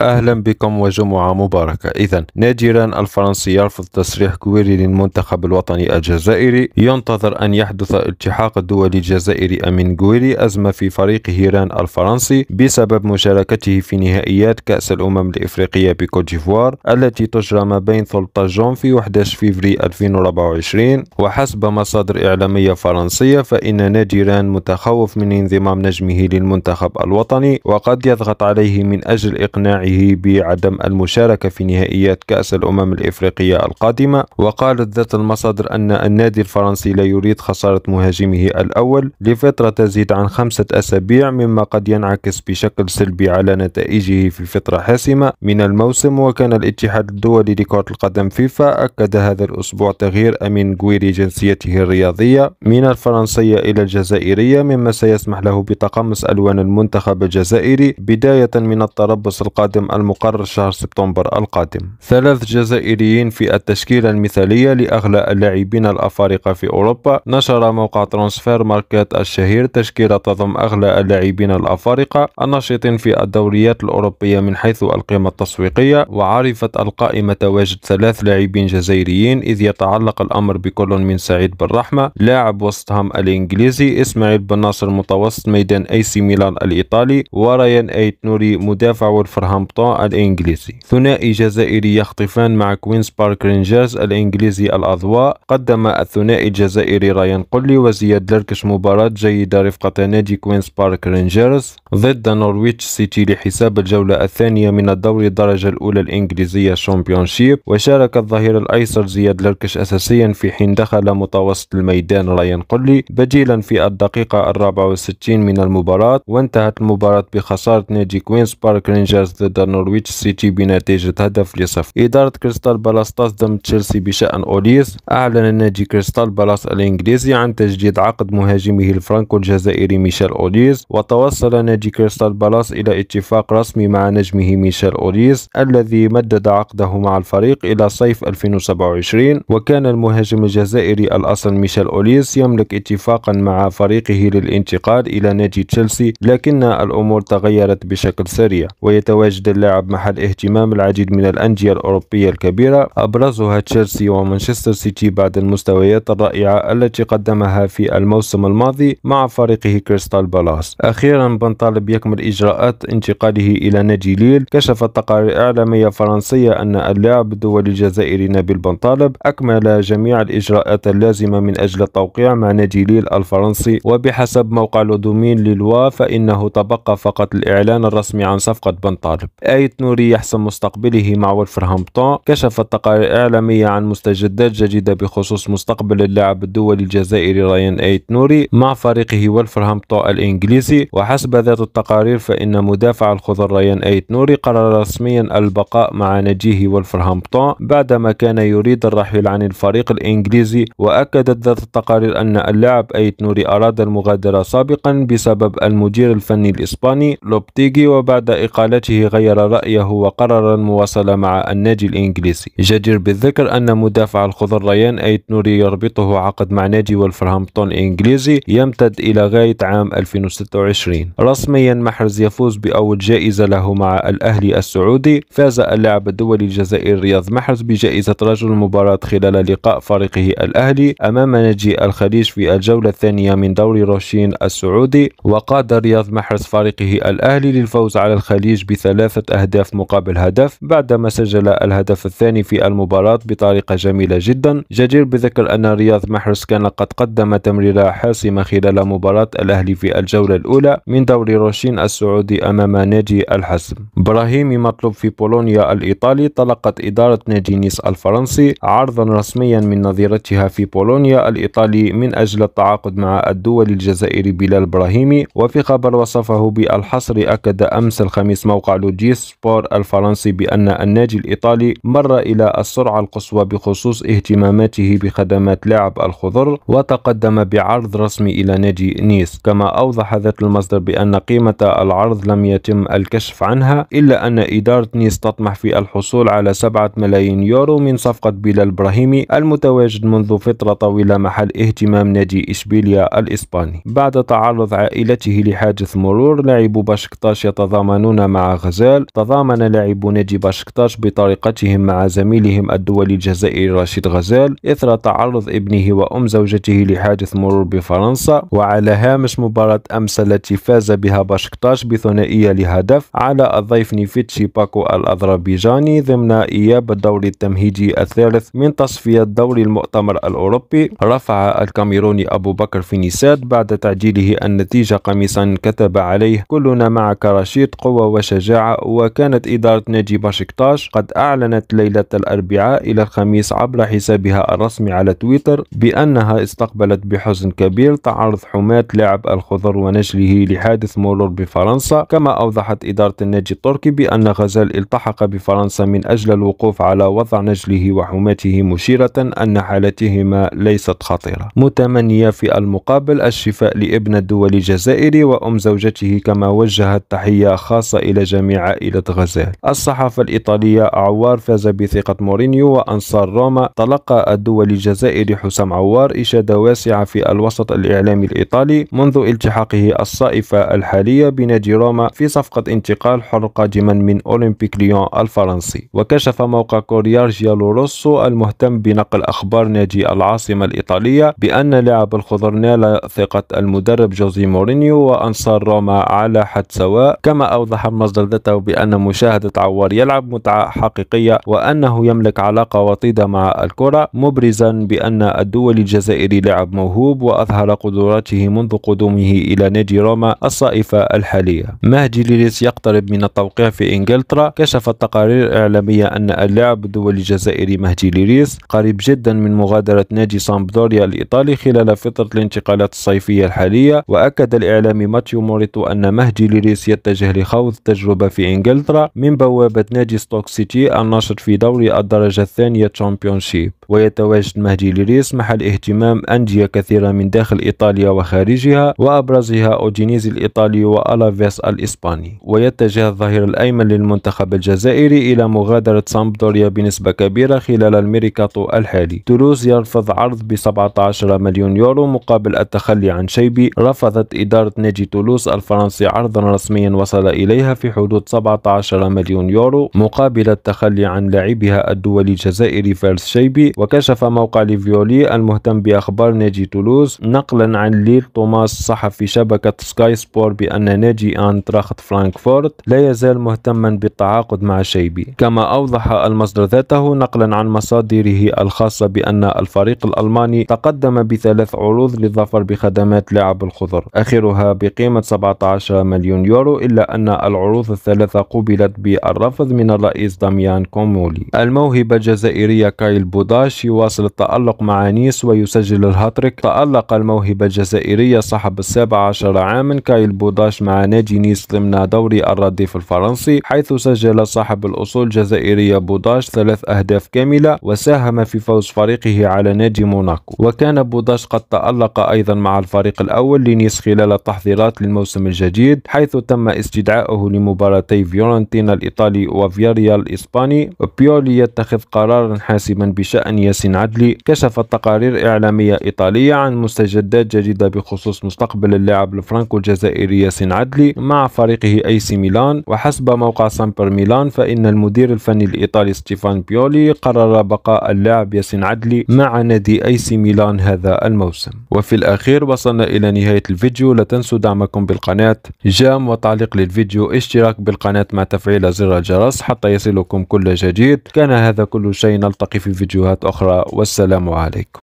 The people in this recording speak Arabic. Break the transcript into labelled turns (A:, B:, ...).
A: أهلا بكم وجمعة مباركة إذا نادرا الفرنسي يرفض تصريح كويري للمنتخب الوطني الجزائري ينتظر أن يحدث التحاق الدولي الجزائري أمين كويري أزمة في فريق هيران الفرنسي بسبب مشاركته في نهائيات كأس الأمم الإفريقية بكوت ديفوار التي تجرى ما بين 13 جون و 11 فيفري 2024 وحسب مصادر إعلامية فرنسية فإن نادران متخوف من انضمام نجمه للمنتخب الوطني وقد يضغط عليه من أجل إقناعه وقطعه بعدم المشاركة في نهائيات كأس الأمم الإفريقية القادمة وقالت ذات المصادر أن النادي الفرنسي لا يريد خسارة مهاجمه الأول لفترة تزيد عن خمسة أسابيع مما قد ينعكس بشكل سلبي على نتائجه في فترة حاسمة من الموسم وكان الاتحاد الدولي لكرة القدم فيفا أكد هذا الأسبوع تغيير أمين جويري جنسيته الرياضية من الفرنسية إلى الجزائرية مما سيسمح له بتقمص ألوان المنتخب الجزائري بداية من التربص القادم الحاكم المقرر شهر سبتمبر القادم ثلاث جزائريين في التشكيلة المثالية لأغلى اللاعبين الأفارقة في أوروبا نشر موقع ترانسفير ماركت الشهير تشكيلة تضم أغلى اللاعبين الأفارقة الناشطين في الدوريات الأوروبية من حيث القيمة التسويقية وعرفت القائمة تواجد ثلاث لاعبين جزائريين إذ يتعلق الأمر بكل من سعيد بالرحمة لاعب وست الإنجليزي إسماعيل بن ناصر متوسط ميدان أي سي ميلان الإيطالي وريان أيت نوري مدافع ولفرهام الرابطة الإنجليزي ثنائي جزائري يخطفان مع كوينز بارك رينجرز الإنجليزي الأضواء قدم الثنائي الجزائري رايان قلي وزياد لركش مباراة جيدة رفقة نادي كوينز بارك رينجرز ضد نورويتش سيتي لحساب الجولة الثانية من الدوري الدرجة الأولى الإنجليزية شامبيونشيب وشارك الظهير الأيسر زياد لركش أساسيا في حين دخل متوسط الميدان رايان قلي بديلا في الدقيقة الرابعة وستين من المباراة وانتهت المباراة بخسارة نادي كوينز بارك رينجرز ضد ضد نورويتش سيتي بنتيجة هدف لصفر إدارة كريستال بالاس تصدم تشيلسي بشأن أوليس أعلن نادي كريستال بالاس الإنجليزي عن تجديد عقد مهاجمه الفرانكو الجزائري ميشيل أوليس وتوصل نادي كريستال بالاس إلى اتفاق رسمي مع نجمه ميشيل أوليس الذي مدد عقده مع الفريق إلى صيف 2027 وكان المهاجم الجزائري الأصل ميشيل أوليس يملك اتفاقا مع فريقه للانتقال إلى نادي تشيلسي لكن الأمور تغيرت بشكل سريع ويتواجد وجد اللاعب محل اهتمام العديد من الأندية الأوروبية الكبيرة أبرزها تشيلسي ومانشستر سيتي بعد المستويات الرائعة التي قدمها في الموسم الماضي مع فريقه كريستال بالاس أخيرا بن طالب يكمل إجراءات انتقاله إلى نادي ليل كشفت تقارير إعلامية فرنسية أن اللاعب الدولي الجزائري نبيل بن طالب أكمل جميع الإجراءات اللازمة من أجل التوقيع مع نادي ليل الفرنسي وبحسب موقع لودومين للوا فإنه تبقى فقط الإعلان الرسمي عن صفقة بن طالب آية نوري يحسم مستقبله مع ولفرهامبتون كشفت تقارير إعلامية عن مستجدات جديدة بخصوص مستقبل اللاعب الدولي الجزائري رايان آية نوري مع فريقه ولفرهامبتون الإنجليزي وحسب ذات التقارير فإن مدافع الخضر رايان آية نوري قرر رسميا البقاء مع نجيه ولفرهامبتون بعدما كان يريد الرحيل عن الفريق الإنجليزي وأكدت ذات التقارير أن اللاعب آية نوري أراد المغادرة سابقا بسبب المدير الفني الإسباني لوبتيجي وبعد إقالته غير غير رأيه وقرر المواصلة مع النادي الإنجليزي جدير بالذكر أن مدافع الخضر ريان أيت نوري يربطه عقد مع نادي ولفرهامبتون الإنجليزي يمتد إلى غاية عام 2026 رسميا محرز يفوز بأول جائزة له مع الأهلي السعودي فاز اللاعب الدولي الجزائري رياض محرز بجائزة رجل المباراة خلال لقاء فريقه الأهلي أمام نجي الخليج في الجولة الثانية من دوري روشين السعودي وقاد رياض محرز فريقه الأهلي للفوز على الخليج بثلاث ثلاثة أهداف مقابل هدف بعدما سجل الهدف الثاني في المباراة بطريقة جميلة جدا جدير بذكر أن رياض محرز كان قد قدم تمريرة حاسمة خلال مباراة الأهلي في الجولة الأولى من دوري روشين السعودي أمام نادي الحسم إبراهيمي مطلوب في بولونيا الإيطالي طلقت إدارة نادي نيس الفرنسي عرضا رسميا من نظيرتها في بولونيا الإيطالي من أجل التعاقد مع الدول الجزائري بلال إبراهيمي وفي خبر وصفه بالحصر أكد أمس الخميس موقع لودي سبور الفرنسي بأن النادي الإيطالي مر إلى السرعة القصوى بخصوص اهتماماته بخدمات لاعب الخضر وتقدم بعرض رسمي إلى نادي نيس كما أوضح ذات المصدر بأن قيمة العرض لم يتم الكشف عنها إلا أن إدارة نيس تطمح في الحصول على 7 ملايين يورو من صفقة بلال إبراهيمي المتواجد منذ فترة طويلة محل اهتمام نادي إشبيليا الإسباني بعد تعرض عائلته لحادث مرور لاعبو باشكتاش يتضامنون مع غزال الرجال تضامن لاعبو نادي باشكتاش بطريقتهم مع زميلهم الدولي الجزائري رشيد غزال إثر تعرض ابنه وأم زوجته لحادث مرور بفرنسا وعلى هامش مباراة أمس التي فاز بها باشكتاش بثنائية لهدف على الضيف نيفيتشي باكو الأذربيجاني ضمن إياب الدور التمهيدي الثالث من تصفية دور المؤتمر الأوروبي رفع الكاميروني أبو بكر فينيساد بعد تعديله النتيجة قميصا كتب عليه كلنا معك رشيد قوة وشجاعة وكانت إدارة نادي باشكتاش قد أعلنت ليلة الأربعاء إلى الخميس عبر حسابها الرسمي على تويتر بأنها استقبلت بحزن كبير تعرض حماة لاعب الخضر ونجله لحادث مرور بفرنسا كما أوضحت إدارة النادي التركي بأن غزال التحق بفرنسا من أجل الوقوف على وضع نجله وحماته مشيرة أن حالتهما ليست خطيرة متمنية في المقابل الشفاء لابن الدولي الجزائري وأم زوجته كما وجهت تحية خاصة إلى جميع عائلة غزال الصحافة الإيطالية عوار فاز بثقة مورينيو وأنصار روما تلقى الدولي الجزائري حسام عوار إشادة واسعة في الوسط الإعلامي الإيطالي منذ التحاقه الصائفة الحالية بنادي روما في صفقة انتقال حر قادما من أولمبيك ليون الفرنسي وكشف موقع كوريار جيالو روسو المهتم بنقل أخبار نادي العاصمة الإيطالية بأن لاعب الخضر نال ثقة المدرب جوزي مورينيو وأنصار روما على حد سواء كما أوضح المصدر ذاته بأن مشاهدة عوار يلعب متعة حقيقية وأنه يملك علاقة وطيدة مع الكرة مبرزا بأن الدولي الجزائري لاعب موهوب وأظهر قدراته منذ قدومه إلى نادي روما الصائفة الحالية مهدي ليليس يقترب من التوقيع في إنجلترا كشفت تقارير إعلامية أن اللاعب الدولي الجزائري مهدي ليليس قريب جدا من مغادرة نادي سامبدوريا الإيطالي خلال فترة الانتقالات الصيفية الحالية وأكد الإعلامي ماتيو موريتو أن مهدي ليليس يتجه لخوض تجربة في في إنجلترا من بوابة نادي ستوك سيتي الناشط في دوري الدرجة الثانية تشامبيونشيب ويتواجد مهدي ليريس محل اهتمام أندية كثيرة من داخل إيطاليا وخارجها وأبرزها أودينيزي الإيطالي وألافيس الإسباني ويتجه الظهير الأيمن للمنتخب الجزائري إلى مغادرة سامبدوريا بنسبة كبيرة خلال الميريكاتو الحالي تولوز يرفض عرض ب 17 مليون يورو مقابل التخلي عن شيبي رفضت إدارة نادي تولوز الفرنسي عرضا رسميا وصل إليها في حدود 17 مليون يورو مقابل التخلي عن لاعبها الدولي الجزائري فارس شيبي وكشف موقع ليفيولي المهتم بأخبار نادي تولوز نقلا عن ليل توماس صحفي شبكة سكاي سبور بأن نادي أنتراخت فرانكفورت لا يزال مهتما بالتعاقد مع شيبي كما أوضح المصدر ذاته نقلا عن مصادره الخاصة بأن الفريق الألماني تقدم بثلاث عروض للظفر بخدمات لاعب الخضر آخرها بقيمة 17 مليون يورو إلا أن العروض الثلاث الثلاثة قُبلت بالرفض من الرئيس داميان كومولي الموهبة الجزائرية كايل بوداش يواصل التألق مع نيس ويسجل الهاتريك تألق الموهبة الجزائرية صاحب السابع عشر عاما كايل بوداش مع نادي نيس ضمن دوري الرديف الفرنسي حيث سجل صاحب الأصول الجزائرية بوداش ثلاث أهداف كاملة وساهم في فوز فريقه على نادي موناكو وكان بوداش قد تألق أيضا مع الفريق الأول لنيس خلال التحضيرات للموسم الجديد حيث تم استدعائه لمباراة فرقتي فيورنتينا الإيطالي وفياريا الإسباني بيولي يتخذ قرارا حاسما بشأن ياسين عدلي كشفت تقارير إعلامية إيطالية عن مستجدات جديدة بخصوص مستقبل اللاعب الفرنكو الجزائري ياسين عدلي مع فريقه أي سي ميلان وحسب موقع سامبر ميلان فإن المدير الفني الإيطالي ستيفان بيولي قرر بقاء اللاعب ياسين عدلي مع نادي أي سي ميلان هذا الموسم وفي الأخير وصلنا إلى نهاية الفيديو لا تنسوا دعمكم بالقناة جام وتعليق للفيديو اشتراك بالقناة القناة مع تفعيل زر الجرس حتى يصلكم كل جديد كان هذا كل شيء نلتقي في فيديوهات أخرى والسلام عليكم